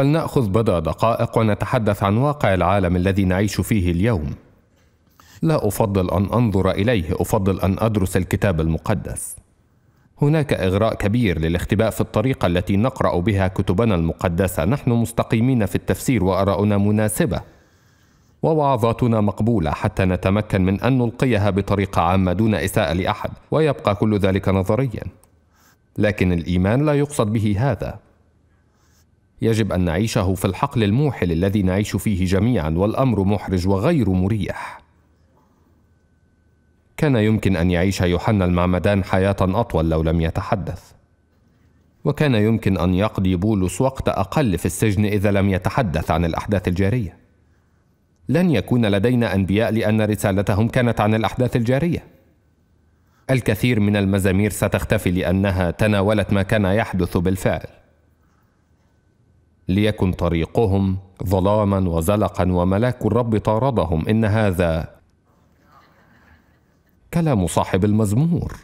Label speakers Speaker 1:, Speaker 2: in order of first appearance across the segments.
Speaker 1: فلنأخذ بضع دقائق ونتحدث عن واقع العالم الذي نعيش فيه اليوم. لا أفضل أن أنظر إليه، أفضل أن أدرس الكتاب المقدس. هناك إغراء كبير للاختباء في الطريقة التي نقرأ بها كتبنا المقدسة، نحن مستقيمين في التفسير وآراؤنا مناسبة. ووعظاتنا مقبولة حتى نتمكن من أن نلقيها بطريقة عامة دون إساءة لأحد، ويبقى كل ذلك نظريًا. لكن الإيمان لا يقصد به هذا، يجب ان نعيشه في الحقل الموحل الذي نعيش فيه جميعا والامر محرج وغير مريح كان يمكن ان يعيش يوحنا المعمدان حياه اطول لو لم يتحدث وكان يمكن ان يقضي بولس وقت اقل في السجن اذا لم يتحدث عن الاحداث الجاريه لن يكون لدينا انبياء لان رسالتهم كانت عن الاحداث الجاريه الكثير من المزامير ستختفي لانها تناولت ما كان يحدث بالفعل ليكن طريقهم ظلاما وزلقا وملاك الرب طاردهم ان هذا كلام صاحب المزمور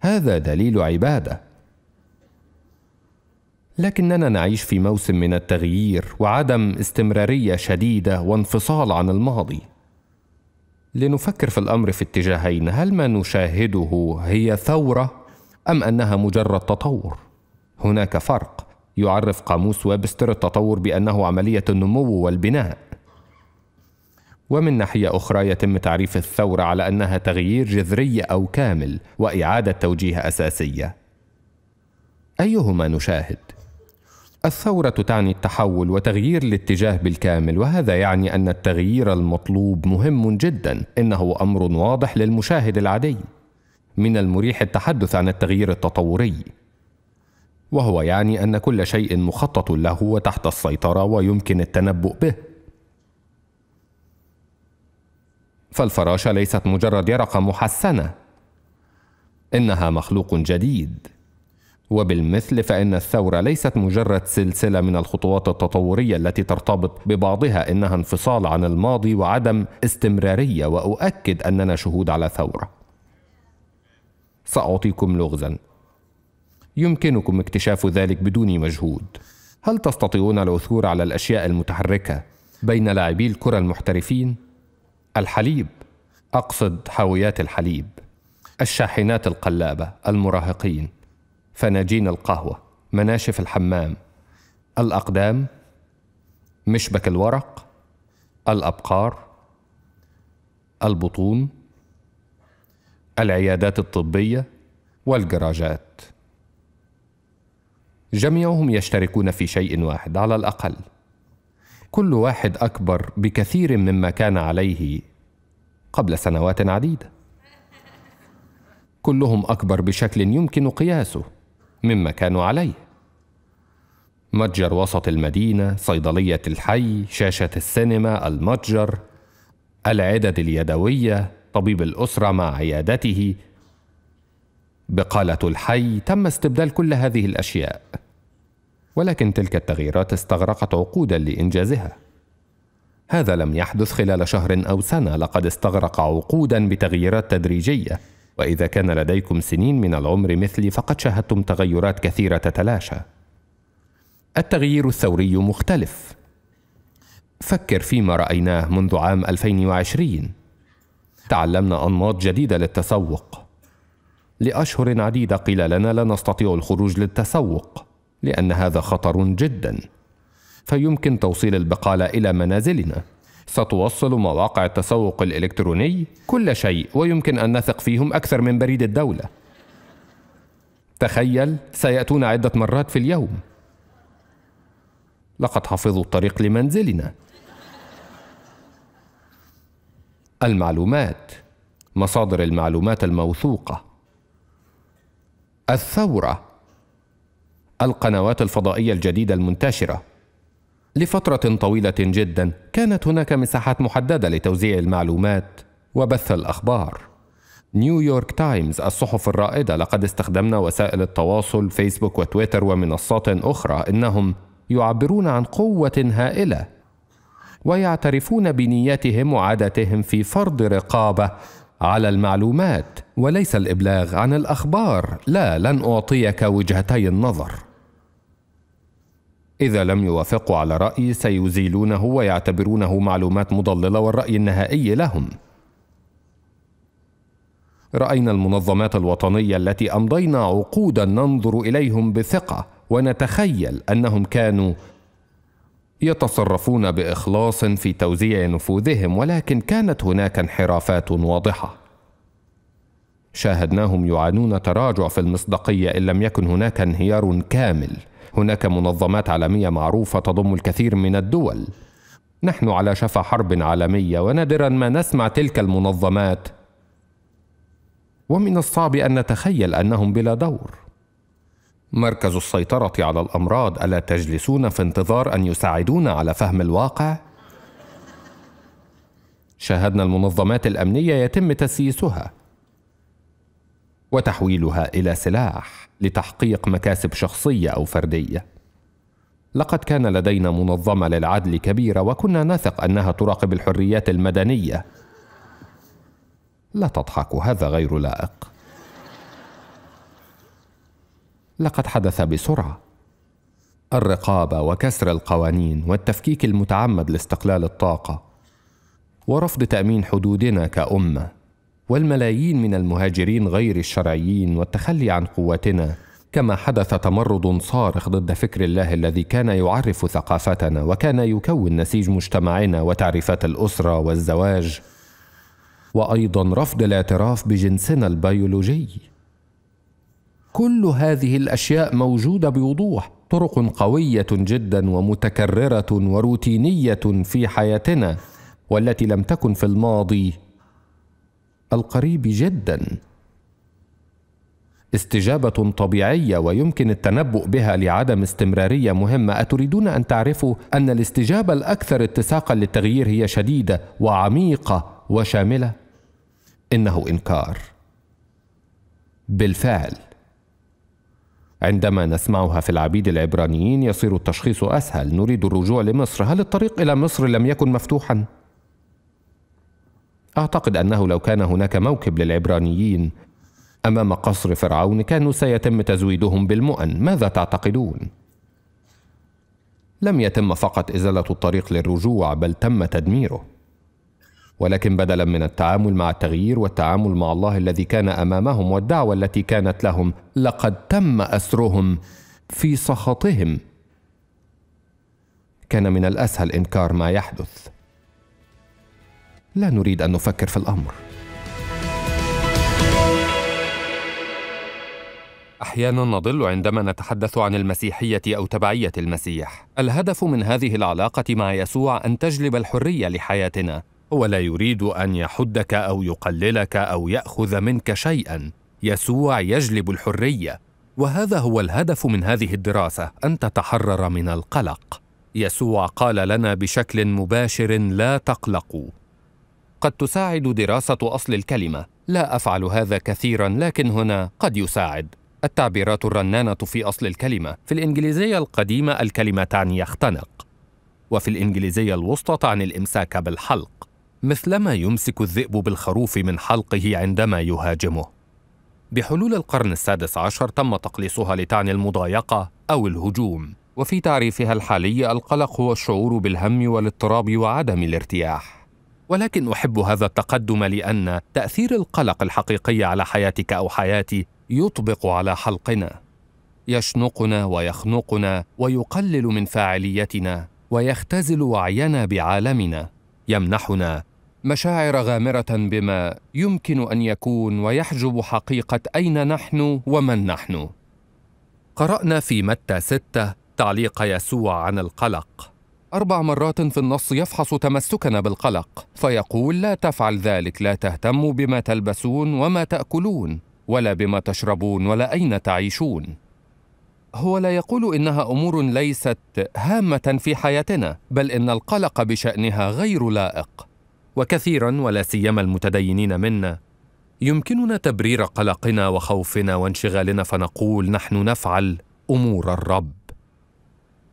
Speaker 1: هذا دليل عباده لكننا نعيش في موسم من التغيير وعدم استمراريه شديده وانفصال عن الماضي لنفكر في الامر في اتجاهين هل ما نشاهده هي ثوره ام انها مجرد تطور هناك فرق يعرف قاموس ويبستر التطور بأنه عملية النمو والبناء ومن ناحية أخرى يتم تعريف الثورة على أنها تغيير جذري أو كامل وإعادة توجيه أساسية أيهما نشاهد؟ الثورة تعني التحول وتغيير الاتجاه بالكامل وهذا يعني أن التغيير المطلوب مهم جدا إنه أمر واضح للمشاهد العادي من المريح التحدث عن التغيير التطوري وهو يعني أن كل شيء مخطط له وتحت السيطرة ويمكن التنبؤ به. فالفراشة ليست مجرد يرقة محسنة، إنها مخلوق جديد. وبالمثل فإن الثورة ليست مجرد سلسلة من الخطوات التطورية التي ترتبط ببعضها إنها انفصال عن الماضي وعدم استمرارية وأؤكد أننا شهود على ثورة. سأعطيكم لغزاً يمكنكم اكتشاف ذلك بدون مجهود هل تستطيعون العثور على الاشياء المتحركه بين لاعبي الكره المحترفين الحليب اقصد حاويات الحليب الشاحنات القلابه المراهقين فناجين القهوه مناشف الحمام الاقدام مشبك الورق الابقار البطون العيادات الطبيه والجراجات جميعهم يشتركون في شيء واحد على الاقل كل واحد اكبر بكثير مما كان عليه قبل سنوات عديده كلهم اكبر بشكل يمكن قياسه مما كانوا عليه متجر وسط المدينه صيدليه الحي شاشه السينما المتجر العدد اليدويه طبيب الاسره مع عيادته بقاله الحي تم استبدال كل هذه الاشياء ولكن تلك التغييرات استغرقت عقودا لإنجازها. هذا لم يحدث خلال شهر أو سنة، لقد استغرق عقودا بتغييرات تدريجية، وإذا كان لديكم سنين من العمر مثلي فقد شاهدتم تغيرات كثيرة تتلاشى. التغيير الثوري مختلف. فكر فيما رأيناه منذ عام 2020. تعلمنا أنماط جديدة للتسوق. لأشهر عديدة قيل لنا لا نستطيع الخروج للتسوق، لان هذا خطر جدا فيمكن توصيل البقالة إلى منازلنا ستوصل مواقع التسوق الإلكتروني كل شيء ويمكن أن نثق فيهم أكثر من بريد الدولة تخيل سيأتون عدة مرات في اليوم لقد حفظوا الطريق لمنزلنا المعلومات مصادر المعلومات الموثوقة الثورة القنوات الفضائية الجديدة المنتشرة. لفترة طويلة جدا كانت هناك مساحات محددة لتوزيع المعلومات وبث الأخبار. نيويورك تايمز الصحف الرائدة لقد استخدمنا وسائل التواصل فيسبوك وتويتر ومنصات أخرى إنهم يعبرون عن قوة هائلة ويعترفون بنياتهم وعادتهم في فرض رقابة على المعلومات وليس الابلاغ عن الاخبار لا لن اعطيك وجهتي النظر إذا لم يوافقوا على رأي سيزيلونه ويعتبرونه معلومات مضللة والرأي النهائي لهم. رأينا المنظمات الوطنية التي أمضينا عقودا ننظر إليهم بثقة ونتخيل أنهم كانوا يتصرفون بإخلاص في توزيع نفوذهم ولكن كانت هناك انحرافات واضحة. شاهدناهم يعانون تراجع في المصداقية إن لم يكن هناك انهيار كامل. هناك منظمات عالميه معروفه تضم الكثير من الدول نحن على شفا حرب عالميه ونادرا ما نسمع تلك المنظمات ومن الصعب ان نتخيل انهم بلا دور مركز السيطره على الامراض الا تجلسون في انتظار ان يساعدونا على فهم الواقع شاهدنا المنظمات الامنيه يتم تسييسها وتحويلها الى سلاح لتحقيق مكاسب شخصيه او فرديه لقد كان لدينا منظمه للعدل كبيره وكنا نثق انها تراقب الحريات المدنيه لا تضحك هذا غير لائق لقد حدث بسرعه الرقابه وكسر القوانين والتفكيك المتعمد لاستقلال الطاقه ورفض تامين حدودنا كامه والملايين من المهاجرين غير الشرعيين والتخلي عن قوتنا كما حدث تمرد صارخ ضد فكر الله الذي كان يعرف ثقافتنا وكان يكون نسيج مجتمعنا وتعريفات الاسره والزواج وايضا رفض الاعتراف بجنسنا البيولوجي كل هذه الاشياء موجوده بوضوح طرق قويه جدا ومتكرره وروتينيه في حياتنا والتي لم تكن في الماضي القريب جدا استجابه طبيعيه ويمكن التنبؤ بها لعدم استمراريه مهمه اتريدون ان تعرفوا ان الاستجابه الاكثر اتساقا للتغيير هي شديده وعميقه وشامله انه انكار بالفعل عندما نسمعها في العبيد العبرانيين يصير التشخيص اسهل نريد الرجوع لمصر هل الطريق الى مصر لم يكن مفتوحا اعتقد انه لو كان هناك موكب للعبرانيين امام قصر فرعون كانوا سيتم تزويدهم بالمؤن ماذا تعتقدون لم يتم فقط ازاله الطريق للرجوع بل تم تدميره ولكن بدلا من التعامل مع التغيير والتعامل مع الله الذي كان امامهم والدعوه التي كانت لهم لقد تم اسرهم في سخطهم كان من الاسهل انكار ما يحدث لا نريد أن نفكر في الأمر احيانا نضل عندما نتحدث عن المسيحيه او تبعيه المسيح الهدف من هذه العلاقه مع يسوع ان تجلب الحريه لحياتنا هو لا يريد ان يحدك او يقللك او ياخذ منك شيئا يسوع يجلب الحريه وهذا هو الهدف من هذه الدراسه ان تتحرر من القلق يسوع قال لنا بشكل مباشر لا تقلقوا قد تساعد دراسة أصل الكلمة لا أفعل هذا كثيرا لكن هنا قد يساعد التعبيرات الرنانة في أصل الكلمة في الإنجليزية القديمة الكلمة تعني يختنق وفي الإنجليزية الوسطى تعني الإمساك بالحلق مثلما يمسك الذئب بالخروف من حلقه عندما يهاجمه بحلول القرن السادس عشر تم تقليصها لتعني المضايقة أو الهجوم وفي تعريفها الحالي القلق هو الشعور بالهم والاضطراب وعدم الارتياح ولكن احب هذا التقدم لان تاثير القلق الحقيقي على حياتك او حياتي يطبق على حلقنا يشنقنا ويخنقنا ويقلل من فاعليتنا ويختزل وعينا بعالمنا يمنحنا مشاعر غامره بما يمكن ان يكون ويحجب حقيقه اين نحن ومن نحن قرانا في متى سته تعليق يسوع عن القلق أربع مرات في النص يفحص تمسكنا بالقلق فيقول لا تفعل ذلك لا تهتموا بما تلبسون وما تأكلون ولا بما تشربون ولا أين تعيشون هو لا يقول إنها أمور ليست هامة في حياتنا بل إن القلق بشأنها غير لائق وكثيرا ولا سيما المتدينين منا يمكننا تبرير قلقنا وخوفنا وانشغالنا فنقول نحن نفعل امور الرب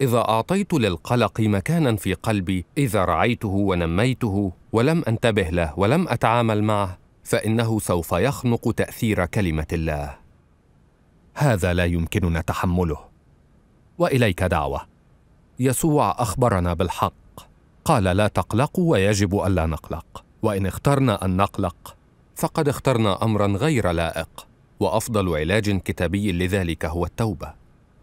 Speaker 1: إذا أعطيت للقلق مكانا في قلبي إذا رعيته ونميته ولم أنتبه له ولم أتعامل معه فإنه سوف يخنق تأثير كلمة الله هذا لا يمكننا تحمله واليك دعوه يسوع اخبرنا بالحق قال لا تقلقوا ويجب الا نقلق وان اخترنا ان نقلق فقد اخترنا امرا غير لائق وافضل علاج كتابي لذلك هو التوبه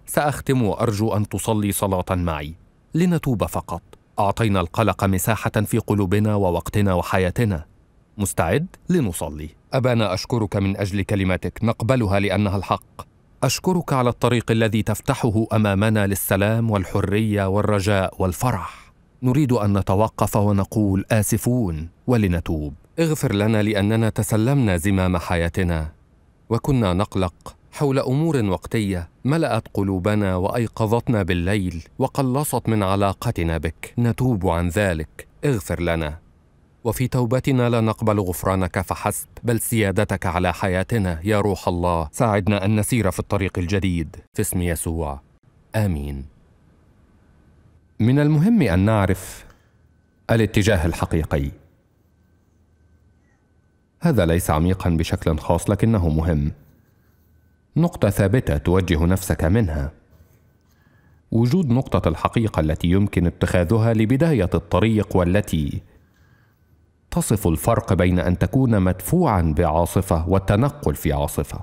Speaker 1: سأختم وأرجو أن تصلي صلاة معي لنتوب فقط أعطينا القلق مساحة في قلوبنا ووقتنا وحياتنا مستعد لنصلي أبانا أشكرك من أجل كلمتك نقبلها لأنها الحق أشكرك على الطريق الذي تفتحه أمامنا للسلام والحرية والرجاء والفرح نريد أن نتوقف ونقول آسفون ولنتوب اغفر لنا لأننا تسلمنا زمام حياتنا وكنا نقلق حول امور وقتيه ملات قلوبنا وايقظتنا بالليل وقلصت من علاقتنا بك نتوب عن ذلك اغفر لنا وفي توبتنا لا نقبل غفرانك فحسب بل سيادتك على حياتنا يا روح الله ساعدنا ان نسير في الطريق الجديد في اسم يسوع امين من المهم ان نعرف الاتجاه الحقيقي هذا ليس عميقا بشكل خاص لكنه مهم نقطة ثابتة توجه نفسك منها. وجود نقطة الحقيقة التي يمكن اتخاذها لبداية الطريق والتي تصف الفرق بين أن تكون مدفوعا بعاصفة والتنقل في عاصفة.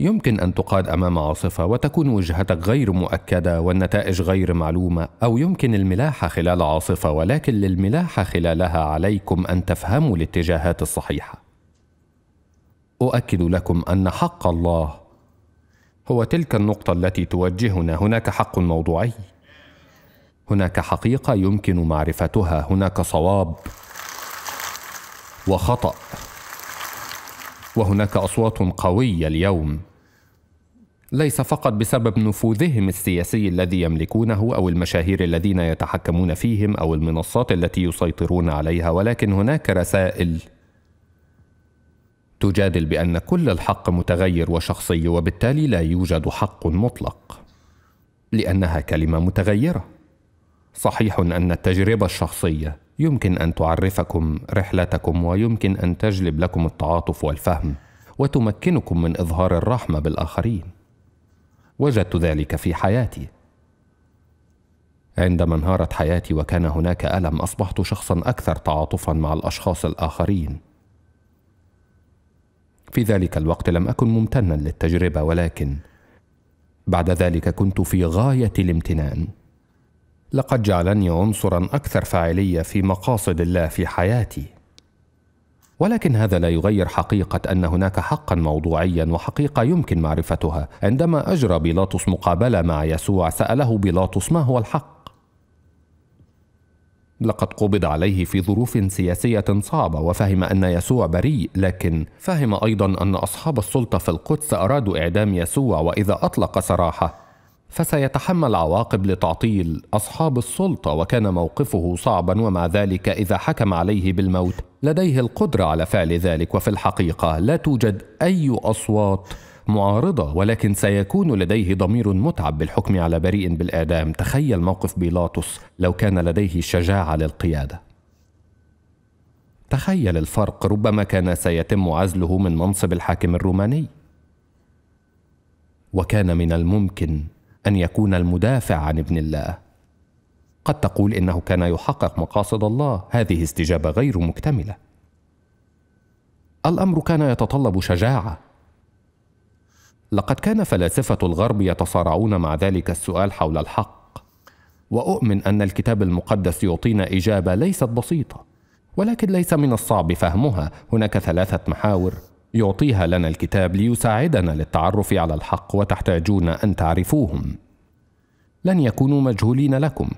Speaker 1: يمكن أن تقاد أمام عاصفة وتكون وجهتك غير مؤكدة والنتائج غير معلومة، أو يمكن الملاحة خلال عاصفة ولكن للملاحة خلالها عليكم أن تفهموا الاتجاهات الصحيحة. اؤكد لكم ان حق الله هو تلك النقطه التي توجهنا هناك حق موضوعي هناك حقيقه يمكن معرفتها هناك صواب وخطا وهناك اصوات قويه اليوم ليس فقط بسبب نفوذهم السياسي الذي يملكونه او المشاهير الذين يتحكمون فيهم او المنصات التي يسيطرون عليها ولكن هناك رسائل تجادل بأن كل الحق متغير وشخصي وبالتالي لا يوجد حق مطلق لأنها كلمة متغيرة صحيح أن التجربة الشخصية يمكن أن تعرفكم رحلتكم ويمكن أن تجلب لكم التعاطف والفهم وتمكنكم من إظهار الرحمة بالآخرين وجدت ذلك في حياتي عندما انهارت حياتي وكان هناك ألم أصبحت شخصا أكثر تعاطفا مع الأشخاص الآخرين في ذلك الوقت لم أكن ممتنا للتجربة ولكن بعد ذلك كنت في غاية الامتنان لقد جعلني عنصرا أكثر فاعلية في مقاصد الله في حياتي ولكن هذا لا يغير حقيقة أن هناك حقا موضوعيا وحقيقة يمكن معرفتها عندما أجرى بيلاطس مقابلة مع يسوع سأله بيلاطس ما هو الحق لقد قبض عليه في ظروف سياسية صعبة وفهم أن يسوع بريء لكن فهم أيضا أن أصحاب السلطة في القدس أرادوا إعدام يسوع وإذا أطلق سراحه فسيتحمل عواقب لتعطيل أصحاب السلطة وكان موقفه صعبا ومع ذلك إذا حكم عليه بالموت لديه القدرة على فعل ذلك وفي الحقيقة لا توجد أي أصوات معارضة ولكن سيكون لديه ضمير متعب بالحكم على بريء بالإعدام تخيل موقف بيلاطس لو كان لديه شجاعة للقيادة تخيل الفرق ربما كان سيتم عزله من منصب الحاكم الروماني وكان من الممكن أن يكون المدافع عن ابن الله قد تقول إنه كان يحقق مقاصد الله هذه استجابة غير مكتملة الأمر كان يتطلب شجاعة لقد كان فلاسفة الغرب يتصارعون مع ذلك السؤال حول الحق وأؤمن أن الكتاب المقدس يعطينا إجابة ليست بسيطة ولكن ليس من الصعب فهمها هناك ثلاثة محاور يعطيها لنا الكتاب ليساعدنا للتعرف على الحق وتحتاجون أن تعرفوهم لن يكونوا مجهولين لكم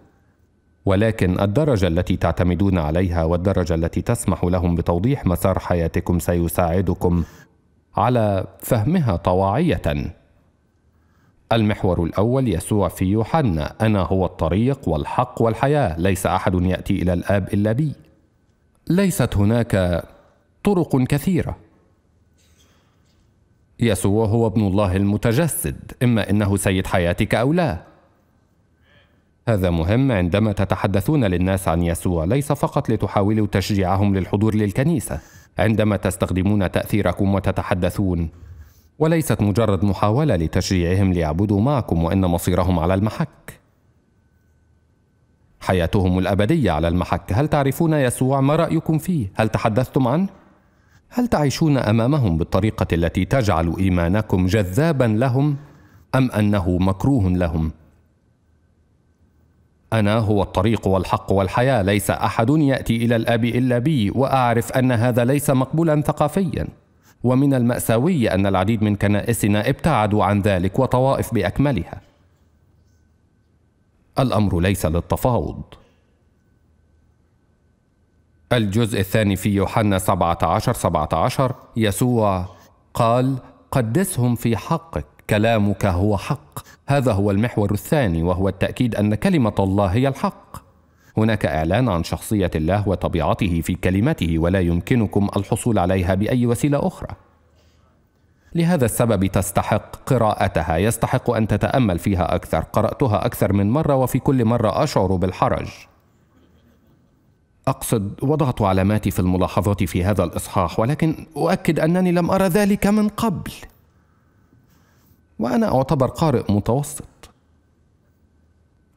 Speaker 1: ولكن الدرجة التي تعتمدون عليها والدرجة التي تسمح لهم بتوضيح مسار حياتكم سيساعدكم على فهمها طواعيه المحور الاول يسوع في يوحنا انا هو الطريق والحق والحياه ليس احد ياتي الى الاب الا بي ليست هناك طرق كثيره يسوع هو ابن الله المتجسد اما انه سيد حياتك او لا هذا مهم عندما تتحدثون للناس عن يسوع ليس فقط لتحاولوا تشجيعهم للحضور للكنيسه عندما تستخدمون تأثيركم وتتحدثون وليست مجرد محاولة لتشجيعهم ليعبدوا معكم وإن مصيرهم على المحك حياتهم الأبدية على المحك هل تعرفون يسوع ما رأيكم فيه؟ هل تحدثتم عنه؟ هل تعيشون أمامهم بالطريقة التي تجعل إيمانكم جذابا لهم أم أنه مكروه لهم؟ أنا هو الطريق والحق والحياة ليس أحد يأتي إلى الآب إلا بي وأعرف أن هذا ليس مقبولا ثقافيا ومن المأساوي أن العديد من كنائسنا ابتعدوا عن ذلك وطوائف بأكملها الأمر ليس للتفاوض الجزء الثاني في يوحنا 17 17 يسوع قال قدسهم في حقك كلامك هو حق هذا هو المحور الثاني وهو التاكيد ان كلمه الله هي الحق هناك اعلان عن شخصيه الله وطبيعته في كلمته ولا يمكنكم الحصول عليها باي وسيله اخرى لهذا السبب تستحق قراءتها يستحق ان تتامل فيها اكثر قراتها اكثر من مره وفي كل مره اشعر بالحرج اقصد وضعت علاماتي في الملاحظات في هذا الاصحاح ولكن اؤكد انني لم ارى ذلك من قبل وانا اعتبر قارئ متوسط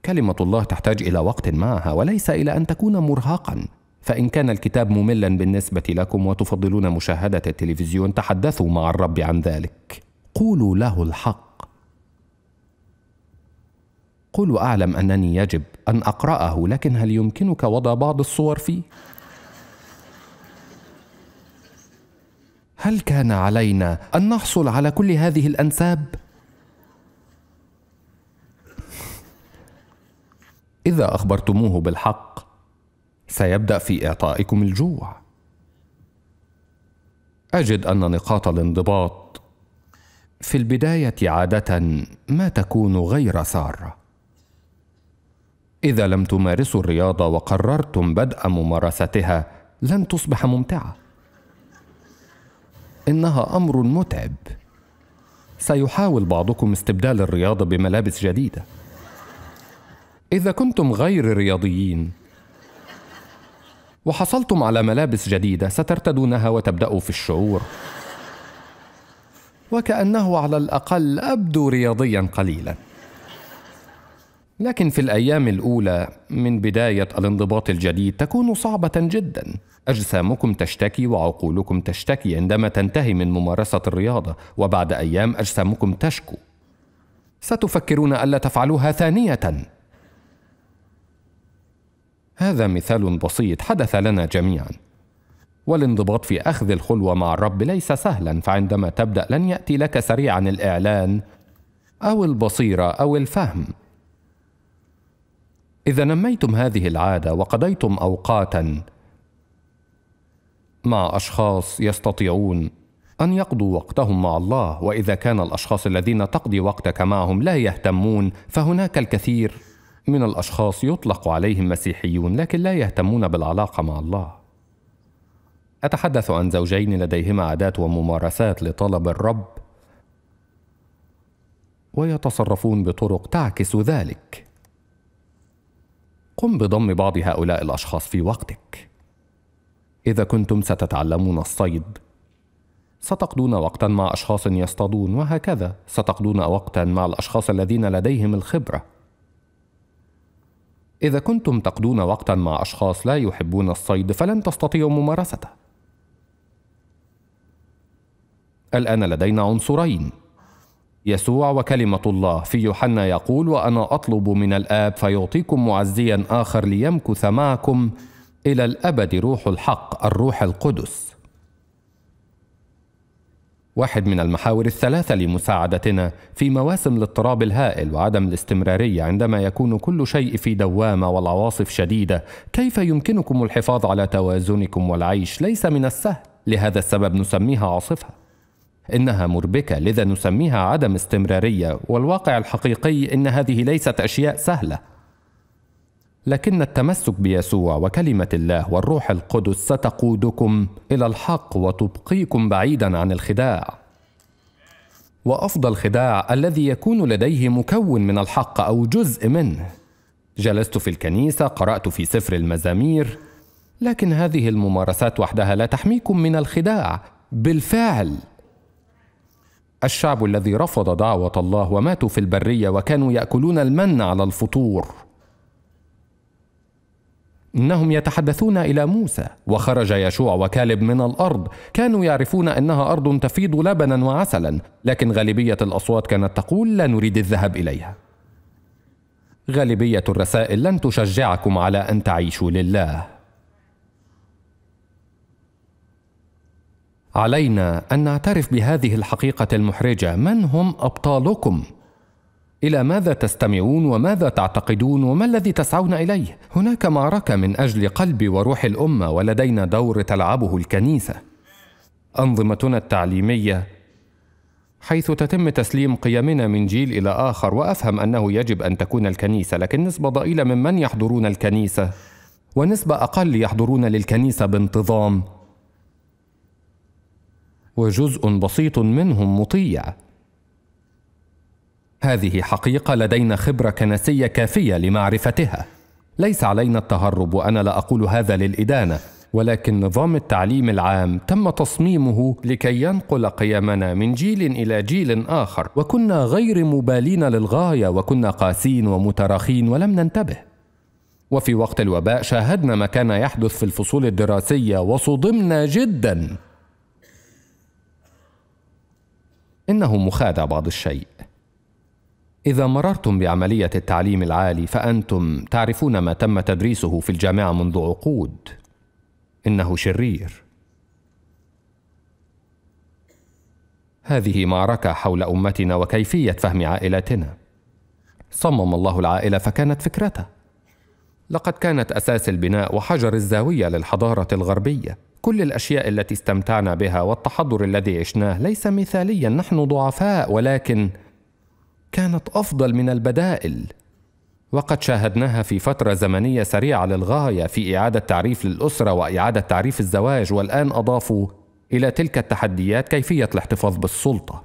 Speaker 1: كلمه الله تحتاج الى وقت معها وليس الى ان تكون مرهقا فان كان الكتاب مملا بالنسبه لكم وتفضلون مشاهده التلفزيون تحدثوا مع الرب عن ذلك قولوا له الحق قولوا اعلم انني يجب ان اقراه لكن هل يمكنك وضع بعض الصور فيه هل كان علينا ان نحصل على كل هذه الانساب اذا اخبرتموه بالحق سيبدا في اعطائكم الجوع اجد ان نقاط الانضباط في البدايه عاده ما تكون غير ساره اذا لم تمارسوا الرياضه وقررتم بدء ممارستها لن تصبح ممتعه انها امر متعب سيحاول بعضكم استبدال الرياضه بملابس جديده إذا كنتم غير رياضيين وحصلتم على ملابس جديدة سترتدونها وتبدأوا في الشعور وكأنه على الأقل أبدو رياضيا قليلا لكن في الأيام الأولى من بداية الانضباط الجديد تكون صعبة جدا أجسامكم تشتكي وعقولكم تشتكي عندما تنتهي من ممارسة الرياضة وبعد أيام أجسامكم تشكو ستفكرون ألا تفعلوها ثانية هذا مثال بسيط حدث لنا جميعا والانضباط في اخذ الخلوه مع الرب ليس سهلا فعندما تبدا لن ياتي لك سريعا الاعلان او البصيره او الفهم اذا نميتم هذه العاده وقضيتم اوقاتا مع اشخاص يستطيعون ان يقضوا وقتهم مع الله واذا كان الاشخاص الذين تقضي وقتك معهم لا يهتمون فهناك الكثير من الاشخاص يطلق عليهم مسيحيون لكن لا يهتمون بالعلاقه مع الله اتحدث عن زوجين لديهما عادات وممارسات لطلب الرب ويتصرفون بطرق تعكس ذلك قم بضم بعض هؤلاء الاشخاص في وقتك اذا كنتم ستتعلمون الصيد ستقضون وقتا مع اشخاص يصطادون وهكذا ستقضون وقتا مع الاشخاص الذين لديهم الخبره إذا كنتم تقضون وقتا مع أشخاص لا يحبون الصيد فلن تستطيعوا ممارسته. الآن لدينا عنصرين يسوع وكلمة الله في يوحنا يقول وأنا أطلب من الآب فيعطيكم معزيا آخر ليمكث معكم إلى الأبد روح الحق الروح القدس واحد من المحاور الثلاثة لمساعدتنا في مواسم الاضطراب الهائل وعدم الاستمرارية عندما يكون كل شيء في دوامة والعواصف شديدة، كيف يمكنكم الحفاظ على توازنكم والعيش؟ ليس من السهل، لهذا السبب نسميها عاصفة. إنها مربكة لذا نسميها عدم استمرارية، والواقع الحقيقي إن هذه ليست أشياء سهلة. لكن التمسك بيسوع وكلمه الله والروح القدس ستقودكم الى الحق وتبقيكم بعيدا عن الخداع وافضل خداع الذي يكون لديه مكون من الحق او جزء منه جلست في الكنيسه قرات في سفر المزامير لكن هذه الممارسات وحدها لا تحميكم من الخداع بالفعل الشعب الذي رفض دعوه الله وماتوا في البريه وكانوا ياكلون المن على الفطور انهم يتحدثون الى موسى وخرج يشوع وكالب من الارض كانوا يعرفون انها ارض تفيض لبنا وعسلا لكن غالبيه الاصوات كانت تقول لا نريد الذهاب اليها غالبيه الرسائل لن تشجعكم على ان تعيشوا لله علينا ان نعترف بهذه الحقيقه المحرجه من هم ابطالكم الى ماذا تستمعون وماذا تعتقدون وما الذي تسعون اليه هناك معركه من اجل قلب وروح الامه ولدينا دور تلعبه الكنيسه انظمتنا التعليميه حيث تتم تسليم قيمنا من جيل الى اخر وافهم انه يجب ان تكون الكنيسه لكن نسبه ضئيله ممن يحضرون الكنيسه ونسبه اقل يحضرون للكنيسه بانتظام وجزء بسيط منهم مطيع هذه حقيقة لدينا خبرة كنسية كافية لمعرفتها ليس علينا التهرب وأنا لا أقول هذا للإدانة ولكن نظام التعليم العام تم تصميمه لكي ينقل قيمنا من جيل الى جيل اخر وكنا غير مبالين للغايه وكنا قاسين ومتراخين ولم ننتبه وفي وقت الوباء شاهدنا ما كان يحدث في الفصول الدراسيه وصدمنا جدا انه مخادع بعض الشيء إذا مررتم بعملية التعليم العالي فأنتم تعرفون ما تم تدريسه في الجامعة منذ عقود. إنه شرير. هذه معركة حول أمتنا وكيفية فهم عائلتنا. صمم الله العائلة فكانت فكرته. لقد كانت أساس البناء وحجر الزاوية للحضارة الغربية. كل الأشياء التي استمتعنا بها والتحضر الذي عشناه ليس مثاليا، نحن ضعفاء ولكن كانت افضل من البدائل وقد شاهدناها في فتره زمنيه سريعه للغايه في اعاده تعريف للاسره واعاده تعريف الزواج والان اضافوا الى تلك التحديات كيفيه الاحتفاظ بالسلطه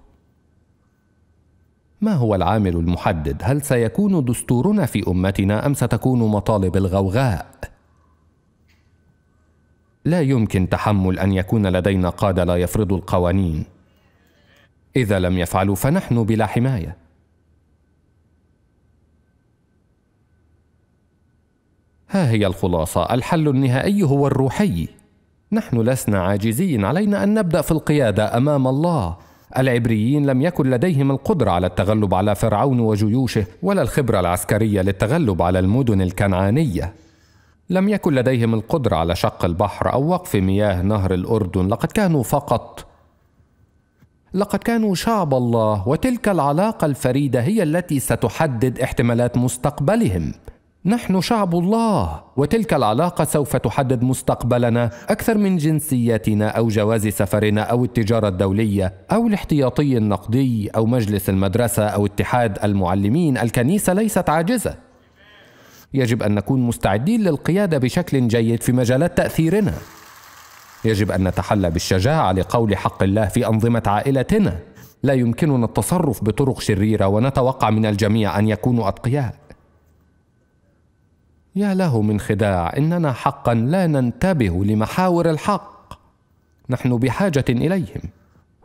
Speaker 1: ما هو العامل المحدد هل سيكون دستورنا في امتنا ام ستكون مطالب الغوغاء لا يمكن تحمل ان يكون لدينا قاده لا يفرضوا القوانين اذا لم يفعلوا فنحن بلا حمايه ها هي الخلاصه الحل النهائي هو الروحي نحن لسنا عاجزين علينا ان نبدا في القياده امام الله العبريين لم يكن لديهم القدره على التغلب على فرعون وجيوشه ولا الخبره العسكريه للتغلب على المدن الكنعانيه لم يكن لديهم القدره على شق البحر او وقف مياه نهر الاردن لقد كانوا فقط لقد كانوا شعب الله وتلك العلاقه الفريده هي التي ستحدد احتمالات مستقبلهم نحن شعب الله وتلك العلاقه سوف تحدد مستقبلنا اكثر من جنسيتنا او جواز سفرنا او التجاره الدوليه او الاحتياطي النقدي او مجلس المدرسه او اتحاد المعلمين الكنيسه ليست عاجزه يجب ان نكون مستعدين للقياده بشكل جيد في مجالات تاثيرنا يجب ان نتحلى بالشجاعه لقول حق الله في انظمه عائلتنا لا يمكننا التصرف بطرق شريره ونتوقع من الجميع ان يكونوا اتقياء يا له من خداع اننا حقا لا ننتبه لمحاور الحق نحن بحاجه اليهم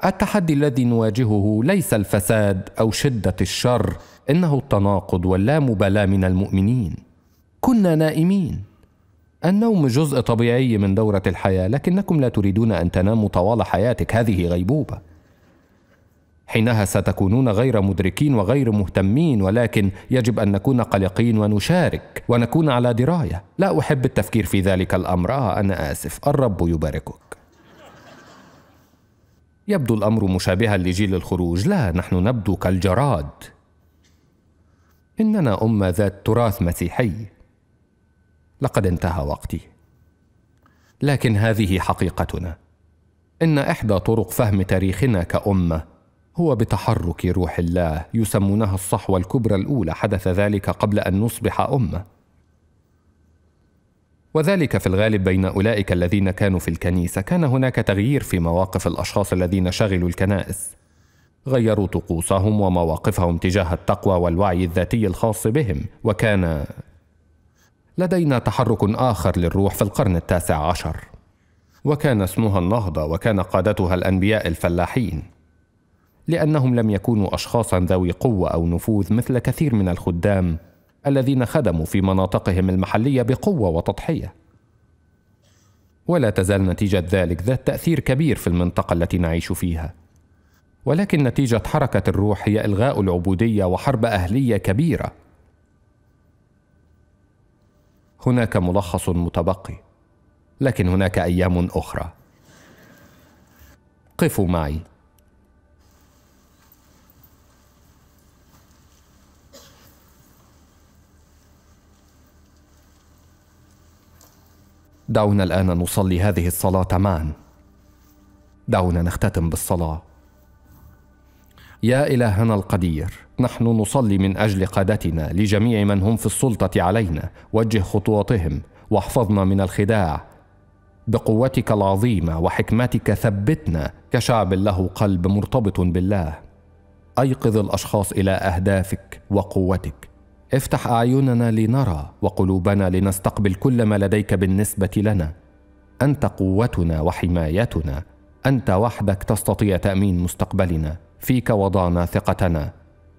Speaker 1: التحدي الذي نواجهه ليس الفساد او شده الشر انه التناقض واللامبالاه من المؤمنين كنا نائمين النوم جزء طبيعي من دوره الحياه لكنكم لا تريدون ان تناموا طوال حياتك هذه غيبوبه حينها ستكونون غير مدركين وغير مهتمين ولكن يجب ان نكون قلقين ونشارك ونكون على درايه لا احب التفكير في ذلك الامر اه انا اسف الرب يباركك يبدو الامر مشابها لجيل الخروج لا نحن نبدو كالجراد اننا امه ذات تراث مسيحي لقد انتهى وقتي لكن هذه حقيقتنا ان احدى طرق فهم تاريخنا كامه هو بتحرك روح الله يسمونها الصحوه الكبرى الاولى حدث ذلك قبل ان نصبح امه وذلك في الغالب بين اولئك الذين كانوا في الكنيسه كان هناك تغيير في مواقف الاشخاص الذين شغلوا الكنائس غيروا طقوسهم ومواقفهم تجاه التقوى والوعي الذاتي الخاص بهم وكان لدينا تحرك اخر للروح في القرن التاسع عشر وكان اسمها النهضه وكان قادتها الانبياء الفلاحين لأنهم لم يكونوا أشخاصا ذوي قوة أو نفوذ مثل كثير من الخدام الذين خدموا في مناطقهم المحلية بقوة وتضحية. ولا تزال نتيجة ذلك ذات تأثير كبير في المنطقة التي نعيش فيها. ولكن نتيجة حركة الروح هي إلغاء العبودية وحرب أهلية كبيرة. هناك ملخص متبقي، لكن هناك أيام أخرى. قفوا معي دعونا الان نصلي هذه الصلاه معا دعونا نختتم بالصلاه يا الهنا القدير نحن نصلي من اجل قادتنا لجميع من هم في السلطه علينا وجه خطواتهم واحفظنا من الخداع بقوتك العظيمه وحكمتك ثبتنا كشعب له قلب مرتبط بالله ايقظ الاشخاص الى اهدافك وقوتك افتح اعيننا لنرى وقلوبنا لنستقبل كل ما لديك بالنسبه لنا انت قوتنا وحمايتنا انت وحدك تستطيع تامين مستقبلنا فيك وضعنا ثقتنا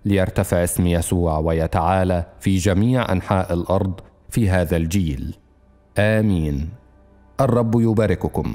Speaker 1: ليرتفع اسم يسوع ويتعالى في جميع انحاء الارض في هذا الجيل امين الرب يبارككم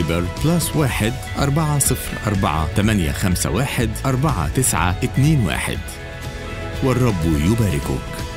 Speaker 1: سايبر بلس 1 تسعة اتنين واحد والرب يباركك